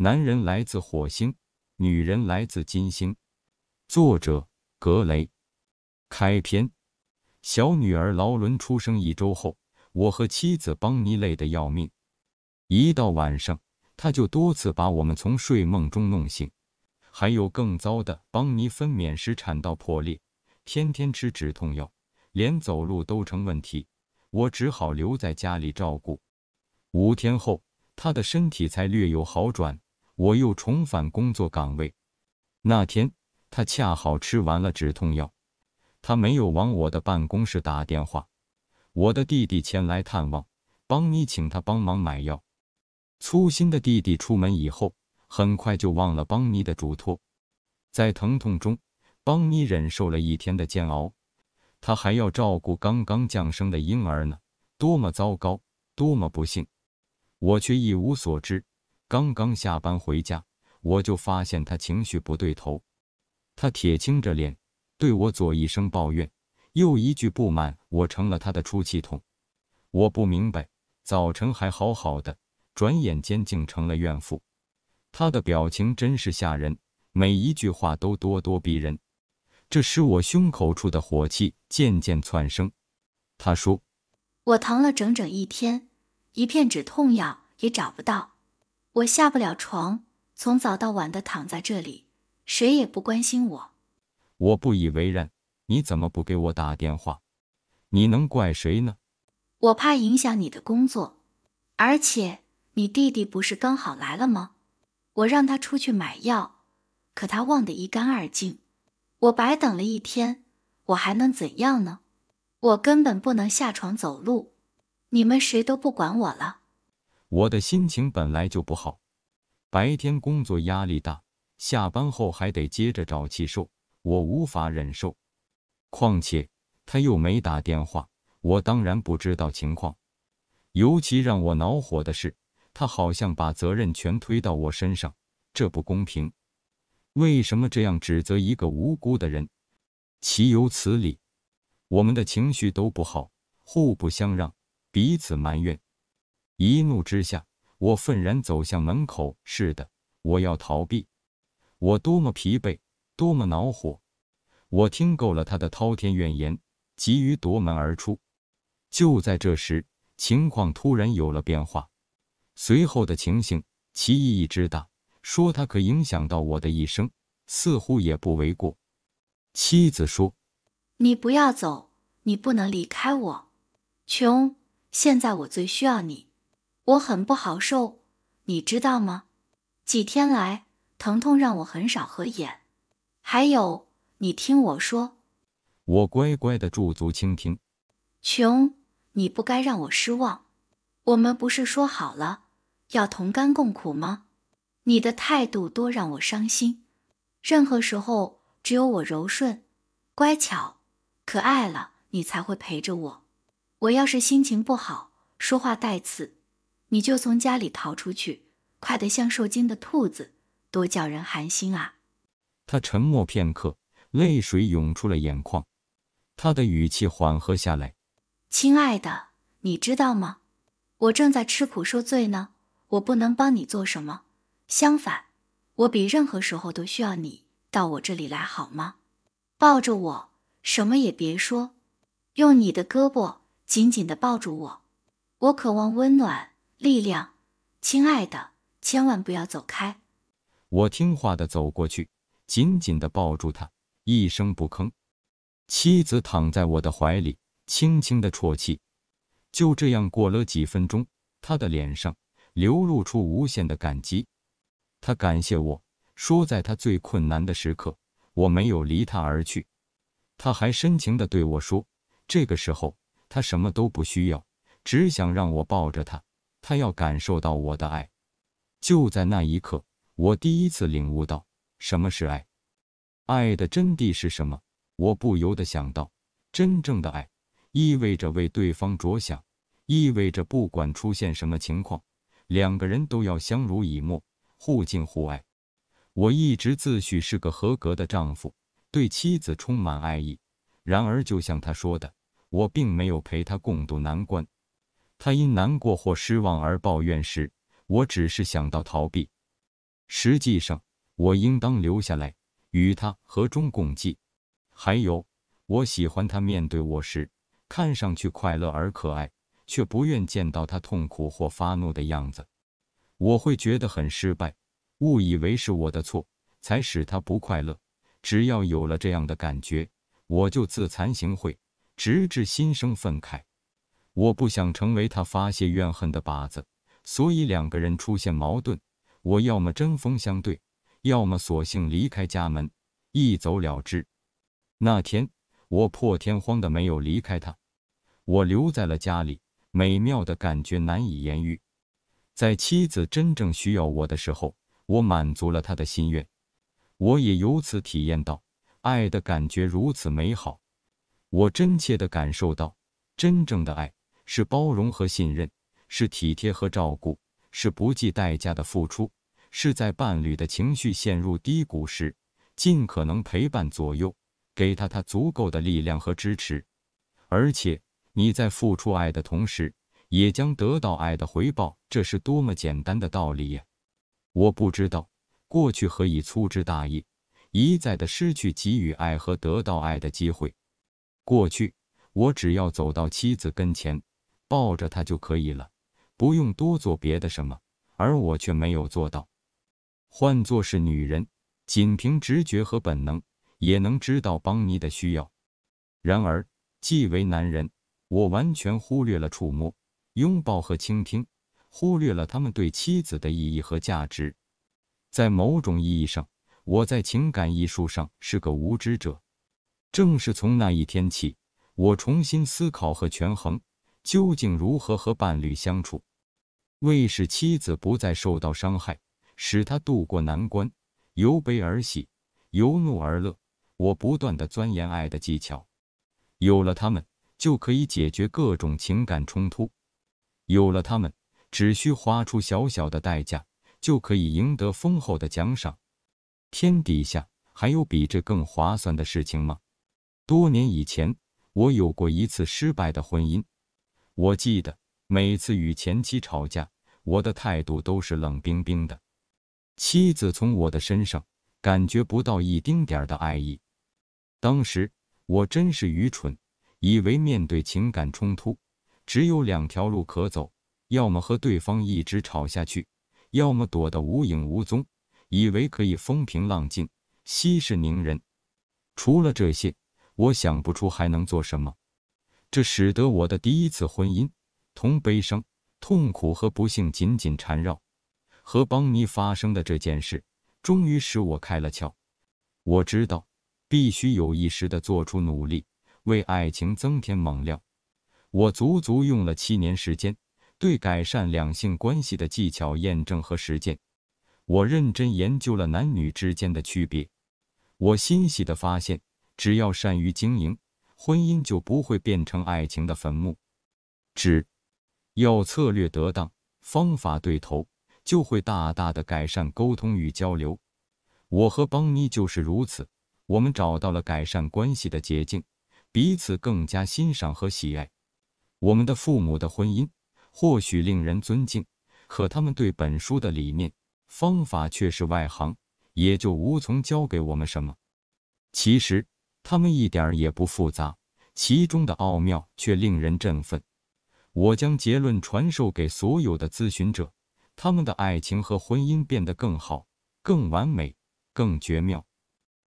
男人来自火星，女人来自金星。作者：格雷。开篇：小女儿劳伦出生一周后，我和妻子邦妮累得要命。一到晚上，她就多次把我们从睡梦中弄醒。还有更糟的，邦妮分娩时产道破裂，天天吃止痛药，连走路都成问题。我只好留在家里照顾。五天后，他的身体才略有好转。我又重返工作岗位。那天，他恰好吃完了止痛药。他没有往我的办公室打电话。我的弟弟前来探望，邦尼请他帮忙买药。粗心的弟弟出门以后，很快就忘了邦尼的嘱托。在疼痛中，邦尼忍受了一天的煎熬。他还要照顾刚刚降生的婴儿呢。多么糟糕，多么不幸！我却一无所知。刚刚下班回家，我就发现他情绪不对头。他铁青着脸，对我左一声抱怨，右一句不满，我成了他的出气筒。我不明白，早晨还好好的，转眼间竟成了怨妇。他的表情真是吓人，每一句话都咄咄逼人，这使我胸口处的火气渐渐窜升。他说：“我疼了整整一天，一片止痛药也找不到。”我下不了床，从早到晚的躺在这里，谁也不关心我。我不以为然。你怎么不给我打电话？你能怪谁呢？我怕影响你的工作，而且你弟弟不是刚好来了吗？我让他出去买药，可他忘得一干二净。我白等了一天，我还能怎样呢？我根本不能下床走路，你们谁都不管我了。我的心情本来就不好，白天工作压力大，下班后还得接着找气受，我无法忍受。况且他又没打电话，我当然不知道情况。尤其让我恼火的是，他好像把责任全推到我身上，这不公平！为什么这样指责一个无辜的人？岂有此理！我们的情绪都不好，互不相让，彼此埋怨。一怒之下，我愤然走向门口。是的，我要逃避。我多么疲惫，多么恼火！我听够了他的滔天怨言，急于夺门而出。就在这时，情况突然有了变化。随后的情形，其意义之大，说它可影响到我的一生，似乎也不为过。妻子说：“你不要走，你不能离开我。穷，现在我最需要你。”我很不好受，你知道吗？几天来，疼痛让我很少合眼。还有，你听我说。我乖乖的驻足倾听。穷，你不该让我失望。我们不是说好了要同甘共苦吗？你的态度多让我伤心。任何时候，只有我柔顺、乖巧、可爱了，你才会陪着我。我要是心情不好，说话带刺。你就从家里逃出去，快得像受惊的兔子，多叫人寒心啊！他沉默片刻，泪水涌出了眼眶。他的语气缓和下来：“亲爱的，你知道吗？我正在吃苦受罪呢。我不能帮你做什么，相反，我比任何时候都需要你到我这里来，好吗？抱着我，什么也别说，用你的胳膊紧紧地抱住我。我渴望温暖。”力量，亲爱的，千万不要走开！我听话的走过去，紧紧的抱住他，一声不吭。妻子躺在我的怀里，轻轻的啜泣。就这样过了几分钟，他的脸上流露出无限的感激。他感谢我说，在他最困难的时刻，我没有离他而去。他还深情的对我说：“这个时候，他什么都不需要，只想让我抱着他。”他要感受到我的爱，就在那一刻，我第一次领悟到什么是爱，爱的真谛是什么。我不由得想到，真正的爱意味着为对方着想，意味着不管出现什么情况，两个人都要相濡以沫，互敬互爱。我一直自诩是个合格的丈夫，对妻子充满爱意。然而，就像他说的，我并没有陪她共度难关。他因难过或失望而抱怨时，我只是想到逃避。实际上，我应当留下来与他和衷共济。还有，我喜欢他面对我时看上去快乐而可爱，却不愿见到他痛苦或发怒的样子。我会觉得很失败，误以为是我的错才使他不快乐。只要有了这样的感觉，我就自惭形秽，直至心生愤慨。我不想成为他发泄怨恨的靶子，所以两个人出现矛盾，我要么针锋相对，要么索性离开家门，一走了之。那天我破天荒的没有离开他，我留在了家里，美妙的感觉难以言喻。在妻子真正需要我的时候，我满足了他的心愿，我也由此体验到爱的感觉如此美好。我真切的感受到真正的爱。是包容和信任，是体贴和照顾，是不计代价的付出，是在伴侣的情绪陷入低谷时，尽可能陪伴左右，给他他足够的力量和支持。而且你在付出爱的同时，也将得到爱的回报，这是多么简单的道理呀！我不知道过去何以粗枝大叶，一再的失去给予爱和得到爱的机会。过去我只要走到妻子跟前。抱着他就可以了，不用多做别的什么。而我却没有做到。换作是女人，仅凭直觉和本能也能知道邦尼的需要。然而，既为男人，我完全忽略了触摸、拥抱和倾听，忽略了他们对妻子的意义和价值。在某种意义上，我在情感艺术上是个无知者。正是从那一天起，我重新思考和权衡。究竟如何和伴侣相处，为使妻子不再受到伤害，使她渡过难关，由悲而喜，由怒而乐，我不断的钻研爱的技巧。有了他们，就可以解决各种情感冲突。有了他们，只需花出小小的代价，就可以赢得丰厚的奖赏。天底下还有比这更划算的事情吗？多年以前，我有过一次失败的婚姻。我记得每次与前妻吵架，我的态度都是冷冰冰的。妻子从我的身上感觉不到一丁点的爱意。当时我真是愚蠢，以为面对情感冲突，只有两条路可走：要么和对方一直吵下去，要么躲得无影无踪，以为可以风平浪静、息事宁人。除了这些，我想不出还能做什么。这使得我的第一次婚姻同悲伤、痛苦和不幸紧紧缠绕。和邦尼发生的这件事，终于使我开了窍。我知道必须有意识地做出努力，为爱情增添猛料。我足足用了七年时间，对改善两性关系的技巧验证和实践。我认真研究了男女之间的区别。我欣喜地发现，只要善于经营。婚姻就不会变成爱情的坟墓。只要策略得当，方法对头，就会大大的改善沟通与交流。我和邦妮就是如此，我们找到了改善关系的捷径，彼此更加欣赏和喜爱。我们的父母的婚姻或许令人尊敬，可他们对本书的理念、方法却是外行，也就无从教给我们什么。其实。他们一点也不复杂，其中的奥妙却令人振奋。我将结论传授给所有的咨询者，他们的爱情和婚姻变得更好、更完美、更绝妙。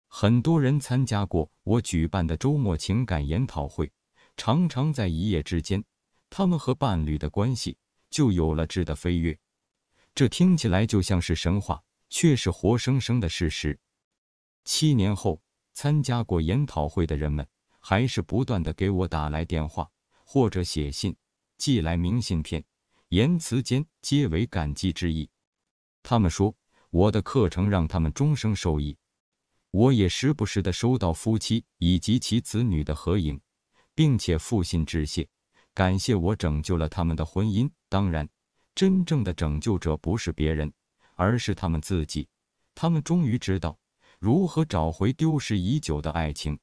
很多人参加过我举办的周末情感研讨会，常常在一夜之间，他们和伴侣的关系就有了质的飞跃。这听起来就像是神话，却是活生生的事实。七年后。参加过研讨会的人们还是不断的给我打来电话，或者写信，寄来明信片，言辞间皆为感激之意。他们说我的课程让他们终生受益。我也时不时的收到夫妻以及其子女的合影，并且复信致谢，感谢我拯救了他们的婚姻。当然，真正的拯救者不是别人，而是他们自己。他们终于知道。如何找回丢失已久的爱情？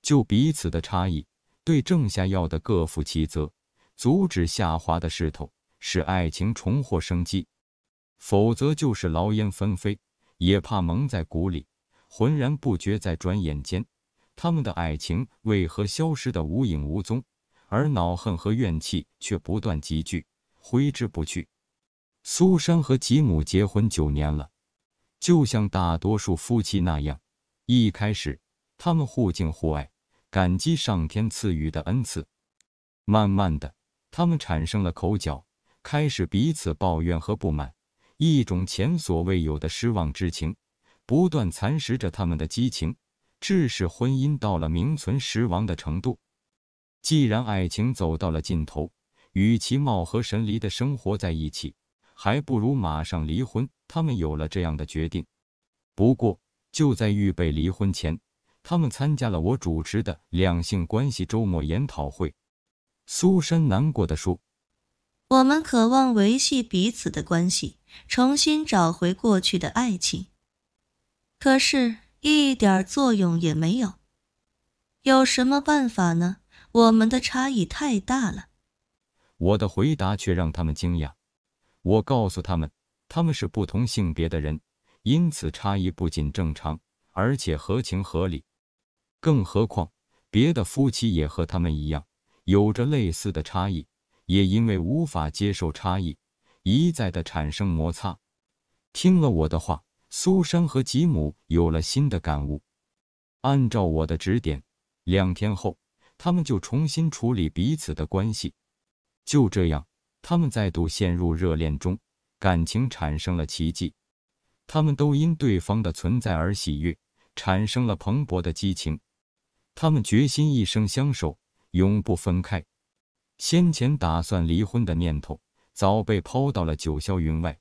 就彼此的差异，对症下药的各负其责，阻止下滑的势头，使爱情重获生机。否则，就是劳燕分飞，也怕蒙在鼓里，浑然不觉。在转眼间，他们的爱情为何消失得无影无踪？而恼恨和怨气却不断积聚，挥之不去。苏珊和吉姆结婚九年了。就像大多数夫妻那样，一开始他们互敬互爱，感激上天赐予的恩赐。慢慢的，他们产生了口角，开始彼此抱怨和不满，一种前所未有的失望之情，不断蚕食着他们的激情，致使婚姻到了名存实亡的程度。既然爱情走到了尽头，与其貌合神离的生活在一起，还不如马上离婚。他们有了这样的决定，不过就在预备离婚前，他们参加了我主持的两性关系周末研讨会。苏珊难过的说：“我们渴望维系彼此的关系，重新找回过去的爱情，可是，一点作用也没有。有什么办法呢？我们的差异太大了。”我的回答却让他们惊讶。我告诉他们。他们是不同性别的人，因此差异不仅正常，而且合情合理。更何况别的夫妻也和他们一样，有着类似的差异，也因为无法接受差异，一再的产生摩擦。听了我的话，苏珊和吉姆有了新的感悟。按照我的指点，两天后他们就重新处理彼此的关系。就这样，他们再度陷入热恋中。感情产生了奇迹，他们都因对方的存在而喜悦，产生了蓬勃的激情。他们决心一生相守，永不分开。先前打算离婚的念头早被抛到了九霄云外。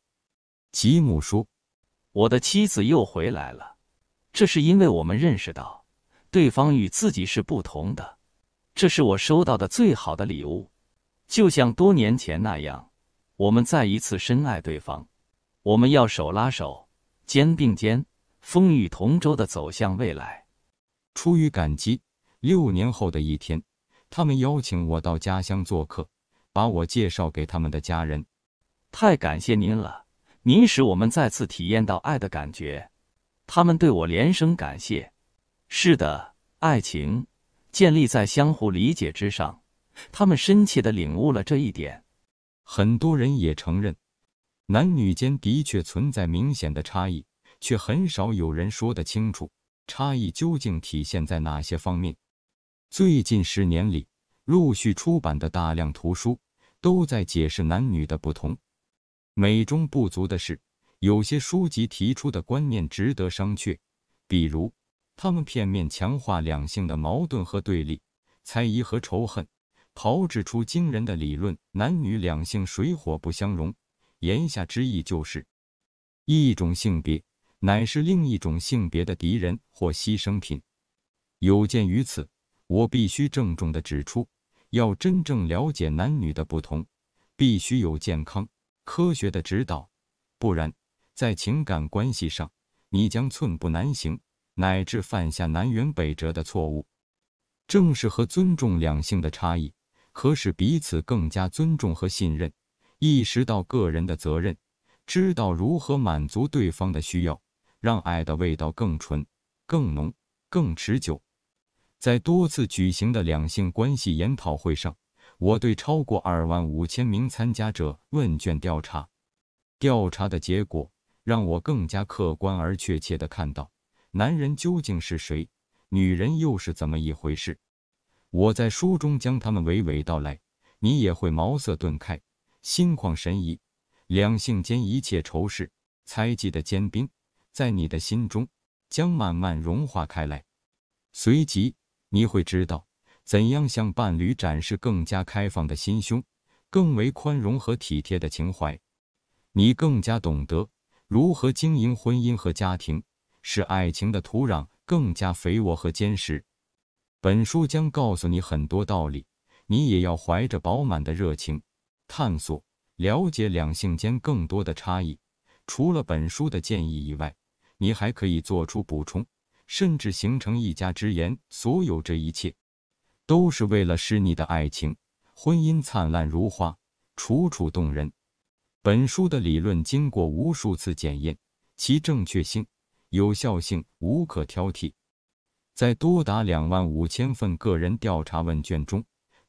吉姆说：“我的妻子又回来了，这是因为我们认识到对方与自己是不同的。这是我收到的最好的礼物，就像多年前那样。”我们再一次深爱对方，我们要手拉手、肩并肩、风雨同舟地走向未来。出于感激，六年后的一天，他们邀请我到家乡做客，把我介绍给他们的家人。太感谢您了！您使我们再次体验到爱的感觉。他们对我连声感谢。是的，爱情建立在相互理解之上。他们深切地领悟了这一点。很多人也承认，男女间的确存在明显的差异，却很少有人说得清楚差异究竟体现在哪些方面。最近十年里，陆续出版的大量图书都在解释男女的不同。美中不足的是，有些书籍提出的观念值得商榷，比如他们片面强化两性的矛盾和对立、猜疑和仇恨。炮制出惊人的理论：男女两性水火不相容。言下之意就是，一种性别乃是另一种性别的敌人或牺牲品。有鉴于此，我必须郑重地指出：要真正了解男女的不同，必须有健康科学的指导，不然，在情感关系上，你将寸步难行，乃至犯下南辕北辙的错误。正视和尊重两性的差异。可使彼此更加尊重和信任，意识到个人的责任，知道如何满足对方的需要，让爱的味道更纯、更浓、更持久。在多次举行的两性关系研讨会上，我对超过二万五千名参加者问卷调查，调查的结果让我更加客观而确切地看到，男人究竟是谁，女人又是怎么一回事。我在书中将他们娓娓道来，你也会茅塞顿开，心旷神怡。两性间一切仇视、猜忌的坚冰，在你的心中将慢慢融化开来。随即，你会知道怎样向伴侣展示更加开放的心胸，更为宽容和体贴的情怀。你更加懂得如何经营婚姻和家庭，使爱情的土壤更加肥沃和坚实。本书将告诉你很多道理，你也要怀着饱满的热情探索、了解两性间更多的差异。除了本书的建议以外，你还可以做出补充，甚至形成一家之言。所有这一切，都是为了使你的爱情、婚姻灿烂如花，楚楚动人。本书的理论经过无数次检验，其正确性、有效性无可挑剔。在多达两万五千份个人调查问卷中，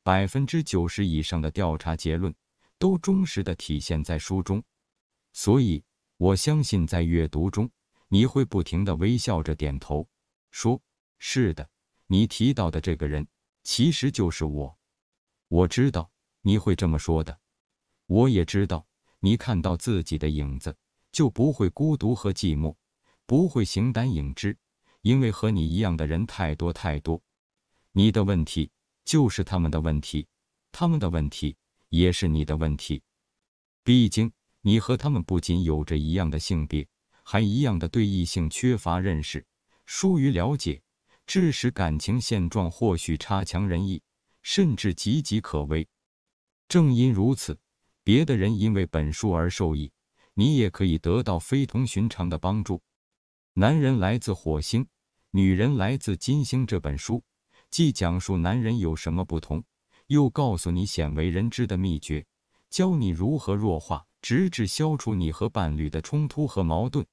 百分之九十以上的调查结论都忠实的体现在书中，所以我相信，在阅读中，你会不停的微笑着点头，说：“是的，你提到的这个人其实就是我。”我知道你会这么说的，我也知道，你看到自己的影子，就不会孤独和寂寞，不会形单影只。因为和你一样的人太多太多，你的问题就是他们的问题，他们的问题也是你的问题。毕竟，你和他们不仅有着一样的性别，还一样的对异性缺乏认识、疏于了解，致使感情现状或许差强人意，甚至岌岌可危。正因如此，别的人因为本书而受益，你也可以得到非同寻常的帮助。男人来自火星，女人来自金星。这本书既讲述男人有什么不同，又告诉你鲜为人知的秘诀，教你如何弱化，直至消除你和伴侣的冲突和矛盾。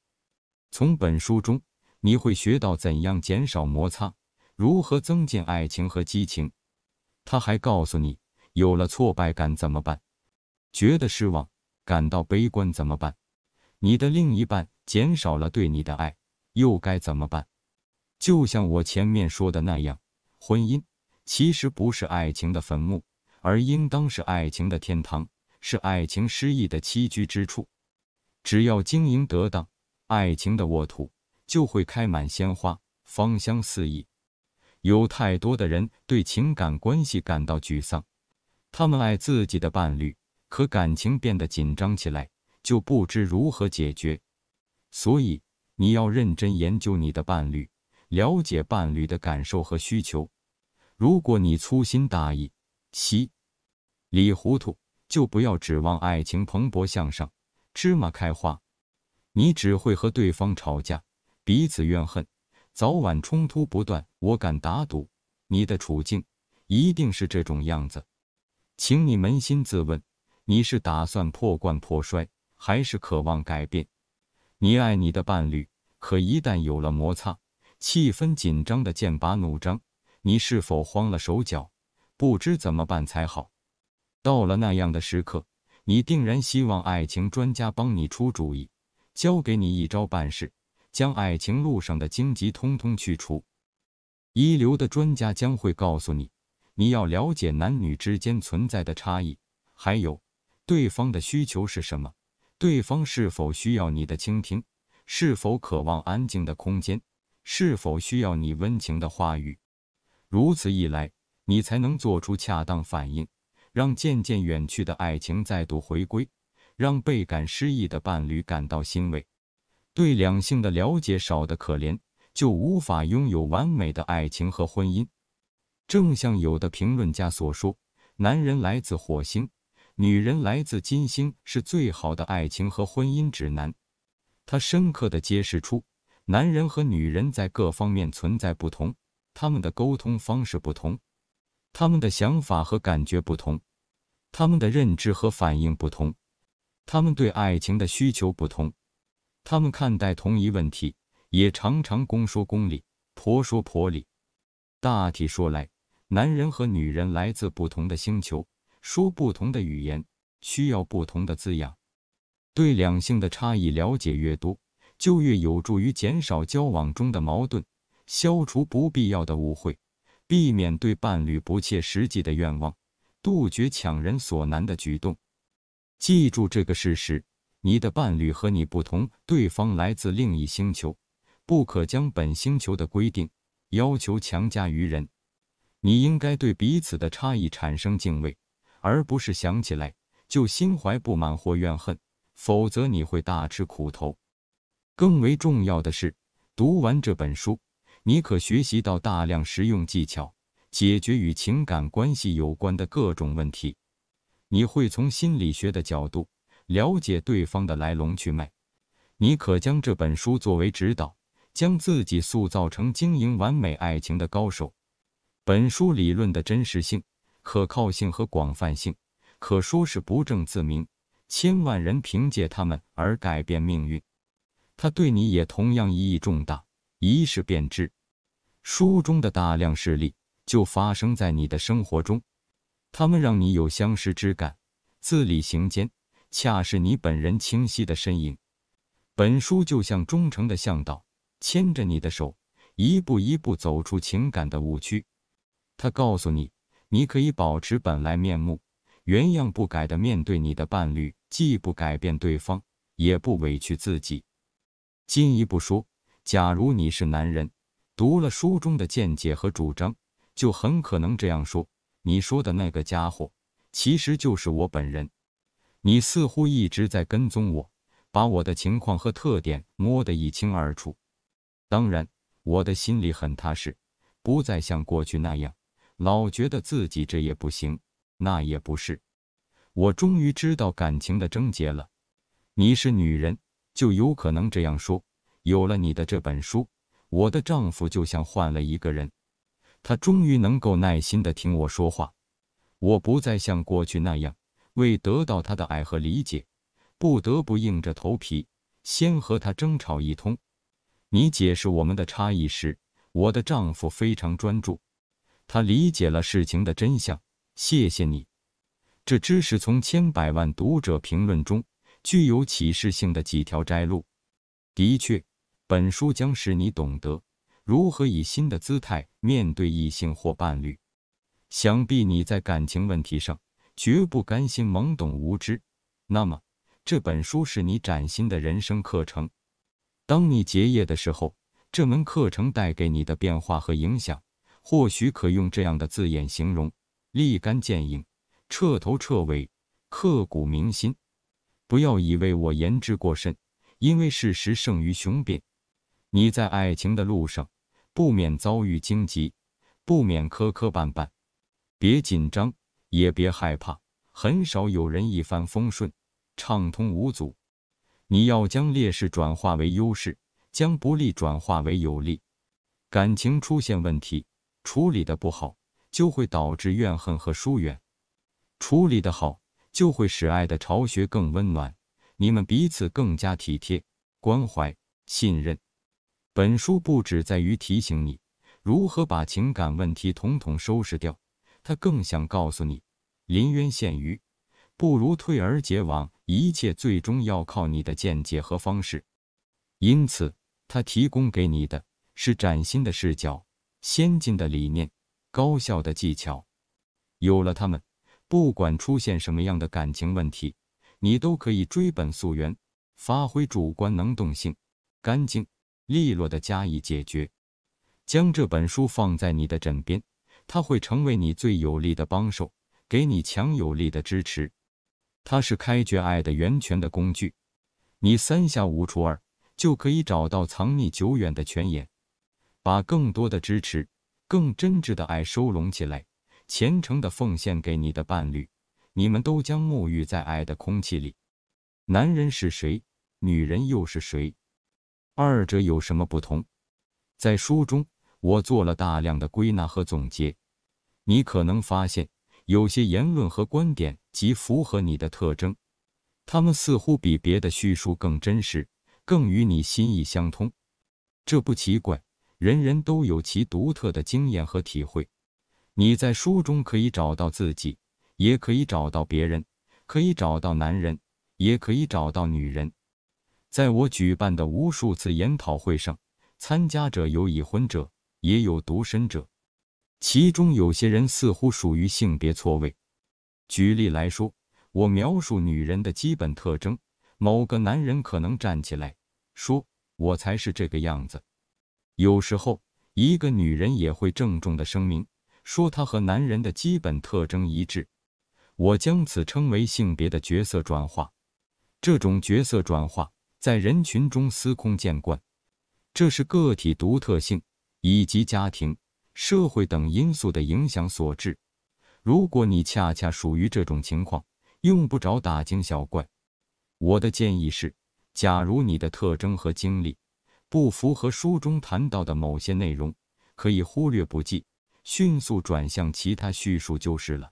从本书中，你会学到怎样减少摩擦，如何增进爱情和激情。他还告诉你，有了挫败感怎么办？觉得失望，感到悲观怎么办？你的另一半减少了对你的爱？又该怎么办？就像我前面说的那样，婚姻其实不是爱情的坟墓，而应当是爱情的天堂，是爱情诗意的栖居之处。只要经营得当，爱情的沃土就会开满鲜花，芳香四溢。有太多的人对情感关系感到沮丧，他们爱自己的伴侣，可感情变得紧张起来，就不知如何解决。所以。你要认真研究你的伴侣，了解伴侣的感受和需求。如果你粗心大意、稀里糊涂，就不要指望爱情蓬勃向上、芝麻开花。你只会和对方吵架，彼此怨恨，早晚冲突不断。我敢打赌，你的处境一定是这种样子。请你扪心自问：你是打算破罐破摔，还是渴望改变？你爱你的伴侣。可一旦有了摩擦，气氛紧张的剑拔弩张，你是否慌了手脚，不知怎么办才好？到了那样的时刻，你定然希望爱情专家帮你出主意，教给你一招办事，将爱情路上的荆棘通通去除。一流的专家将会告诉你，你要了解男女之间存在的差异，还有对方的需求是什么，对方是否需要你的倾听。是否渴望安静的空间？是否需要你温情的话语？如此一来，你才能做出恰当反应，让渐渐远去的爱情再度回归，让倍感失意的伴侣感到欣慰。对两性的了解少得可怜，就无法拥有完美的爱情和婚姻。正像有的评论家所说：“男人来自火星，女人来自金星”，是最好的爱情和婚姻指南。他深刻地揭示出，男人和女人在各方面存在不同，他们的沟通方式不同，他们的想法和感觉不同，他们的认知和反应不同，他们对爱情的需求不同，他们看待同一问题也常常公说公理，婆说婆理。大体说来，男人和女人来自不同的星球，说不同的语言，需要不同的滋养。对两性的差异了解越多，就越有助于减少交往中的矛盾，消除不必要的误会，避免对伴侣不切实际的愿望，杜绝强人所难的举动。记住这个事实：你的伴侣和你不同，对方来自另一星球，不可将本星球的规定、要求强加于人。你应该对彼此的差异产生敬畏，而不是想起来就心怀不满或怨恨。否则你会大吃苦头。更为重要的是，读完这本书，你可学习到大量实用技巧，解决与情感关系有关的各种问题。你会从心理学的角度了解对方的来龙去脉。你可将这本书作为指导，将自己塑造成经营完美爱情的高手。本书理论的真实性、可靠性和广泛性，可说是不证自明。千万人凭借他们而改变命运，他对你也同样意义重大。一试便知，书中的大量事例就发生在你的生活中，他们让你有相识之感，字里行间恰是你本人清晰的身影。本书就像忠诚的向导，牵着你的手，一步一步走出情感的误区。他告诉你，你可以保持本来面目，原样不改的面对你的伴侣。既不改变对方，也不委屈自己。进一步说，假如你是男人，读了书中的见解和主张，就很可能这样说：“你说的那个家伙，其实就是我本人。你似乎一直在跟踪我，把我的情况和特点摸得一清二楚。当然，我的心里很踏实，不再像过去那样，老觉得自己这也不行，那也不是。”我终于知道感情的症结了。你是女人，就有可能这样说。有了你的这本书，我的丈夫就像换了一个人。他终于能够耐心的听我说话。我不再像过去那样，为得到他的爱和理解，不得不硬着头皮先和他争吵一通。你解释我们的差异时，我的丈夫非常专注，他理解了事情的真相。谢谢你。这知识从千百万读者评论中具有启示性的几条摘录。的确，本书将使你懂得如何以新的姿态面对异性或伴侣。想必你在感情问题上绝不甘心懵懂无知。那么，这本书是你崭新的人生课程。当你结业的时候，这门课程带给你的变化和影响，或许可用这样的字眼形容：立竿见影。彻头彻尾，刻骨铭心。不要以为我言之过甚，因为事实胜于雄辩。你在爱情的路上不免遭遇荆棘，不免磕磕绊绊。别紧张，也别害怕。很少有人一帆风顺，畅通无阻。你要将劣势转化为优势，将不利转化为有利。感情出现问题，处理的不好，就会导致怨恨和疏远。处理得好，就会使爱的巢穴更温暖，你们彼此更加体贴、关怀、信任。本书不只在于提醒你如何把情感问题统统收拾掉，它更想告诉你：临渊羡鱼，不如退而结网。一切最终要靠你的见解和方式。因此，它提供给你的是崭新的视角、先进的理念、高效的技巧。有了它们。不管出现什么样的感情问题，你都可以追本溯源，发挥主观能动性，干净利落的加以解决。将这本书放在你的枕边，它会成为你最有力的帮手，给你强有力的支持。它是开掘爱的源泉的工具。你三下五除二就可以找到藏匿久远的泉眼，把更多的支持、更真挚的爱收拢起来。虔诚地奉献给你的伴侣，你们都将沐浴在爱的空气里。男人是谁？女人又是谁？二者有什么不同？在书中，我做了大量的归纳和总结。你可能发现，有些言论和观点极符合你的特征，他们似乎比别的叙述更真实，更与你心意相通。这不奇怪，人人都有其独特的经验和体会。你在书中可以找到自己，也可以找到别人，可以找到男人，也可以找到女人。在我举办的无数次研讨会上，参加者有已婚者，也有独身者，其中有些人似乎属于性别错位。举例来说，我描述女人的基本特征，某个男人可能站起来说：“我才是这个样子。”有时候，一个女人也会郑重的声明。说他和男人的基本特征一致，我将此称为性别的角色转化。这种角色转化在人群中司空见惯，这是个体独特性以及家庭、社会等因素的影响所致。如果你恰恰属于这种情况，用不着大惊小怪。我的建议是，假如你的特征和经历不符合书中谈到的某些内容，可以忽略不计。迅速转向其他叙述就是了。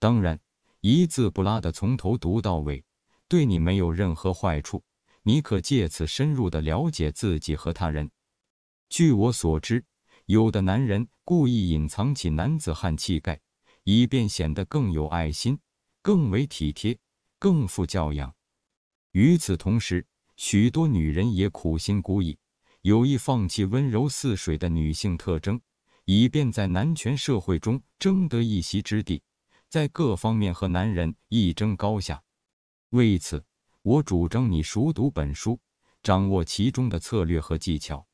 当然，一字不拉的从头读到尾，对你没有任何坏处。你可借此深入的了解自己和他人。据我所知，有的男人故意隐藏起男子汉气概，以便显得更有爱心、更为体贴、更富教养。与此同时，许多女人也苦心孤诣，有意放弃温柔似水的女性特征。以便在男权社会中争得一席之地，在各方面和男人一争高下。为此，我主张你熟读本书，掌握其中的策略和技巧。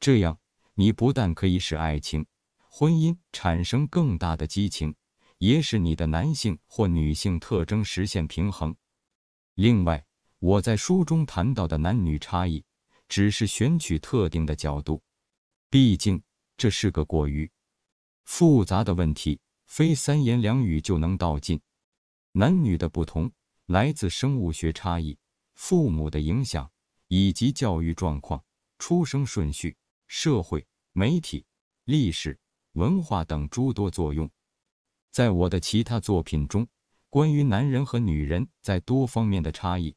这样，你不但可以使爱情、婚姻产生更大的激情，也使你的男性或女性特征实现平衡。另外，我在书中谈到的男女差异，只是选取特定的角度，毕竟。这是个过于复杂的问题，非三言两语就能道尽。男女的不同来自生物学差异、父母的影响以及教育状况、出生顺序、社会、媒体、历史、文化等诸多作用。在我的其他作品中，关于男人和女人在多方面的差异、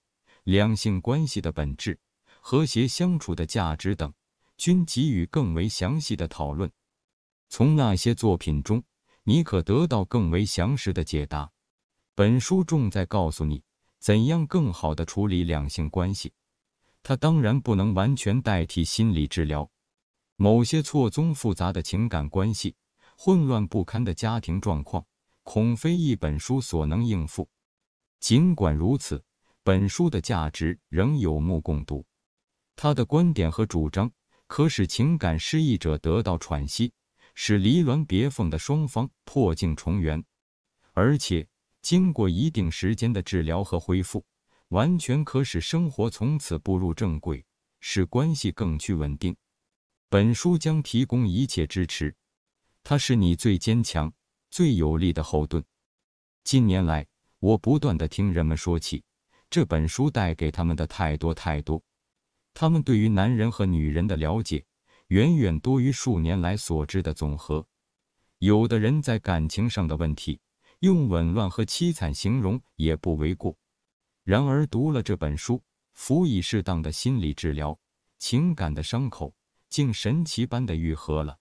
两性关系的本质、和谐相处的价值等。均给予更为详细的讨论。从那些作品中，你可得到更为详实的解答。本书重在告诉你怎样更好地处理两性关系。它当然不能完全代替心理治疗。某些错综复杂的情感关系、混乱不堪的家庭状况，恐非一本书所能应付。尽管如此，本书的价值仍有目共睹。他的观点和主张。可使情感失意者得到喘息，使离鸾别凤的双方破镜重圆，而且经过一定时间的治疗和恢复，完全可使生活从此步入正轨，使关系更趋稳定。本书将提供一切支持，它是你最坚强、最有力的后盾。近年来，我不断的听人们说起这本书带给他们的太多太多。他们对于男人和女人的了解，远远多于数年来所知的总和。有的人在感情上的问题，用紊乱和凄惨形容也不为过。然而，读了这本书，辅以适当的心理治疗，情感的伤口竟神奇般的愈合了。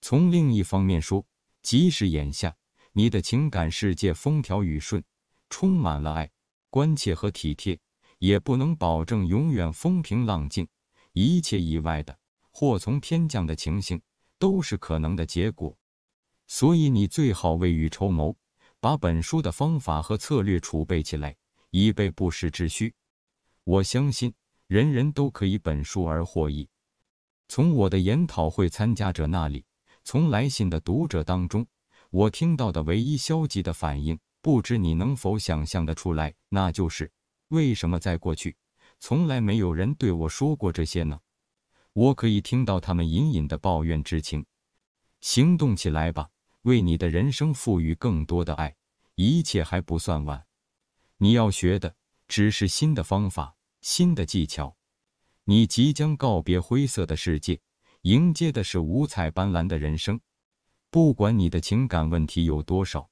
从另一方面说，即使眼下你的情感世界风调雨顺，充满了爱、关切和体贴。也不能保证永远风平浪静，一切意外的祸从天降的情形都是可能的结果，所以你最好未雨绸缪，把本书的方法和策略储备起来，以备不时之需。我相信人人都可以本书而获益。从我的研讨会参加者那里，从来信的读者当中，我听到的唯一消极的反应，不知你能否想象得出来，那就是。为什么在过去，从来没有人对我说过这些呢？我可以听到他们隐隐的抱怨之情。行动起来吧，为你的人生赋予更多的爱，一切还不算晚。你要学的只是新的方法，新的技巧。你即将告别灰色的世界，迎接的是五彩斑斓的人生。不管你的情感问题有多少，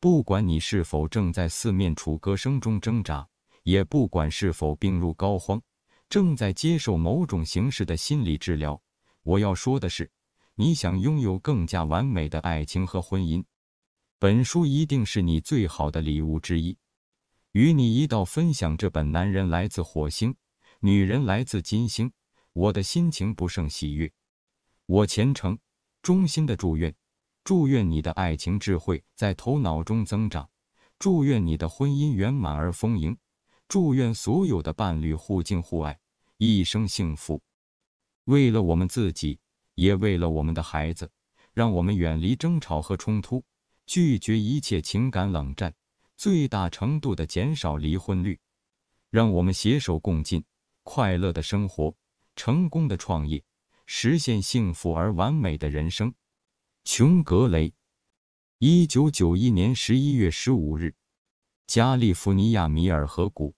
不管你是否正在四面楚歌声中挣扎。也不管是否病入膏肓，正在接受某种形式的心理治疗。我要说的是，你想拥有更加完美的爱情和婚姻，本书一定是你最好的礼物之一。与你一道分享这本《男人来自火星，女人来自金星》，我的心情不胜喜悦。我虔诚、衷心地祝愿，祝愿你的爱情智慧在头脑中增长，祝愿你的婚姻圆满而丰盈。祝愿所有的伴侣互敬互爱，一生幸福。为了我们自己，也为了我们的孩子，让我们远离争吵和冲突，拒绝一切情感冷战，最大程度的减少离婚率。让我们携手共进，快乐的生活，成功的创业，实现幸福而完美的人生。琼·格雷，一九九一年十一月十五日，加利福尼亚米尔河谷。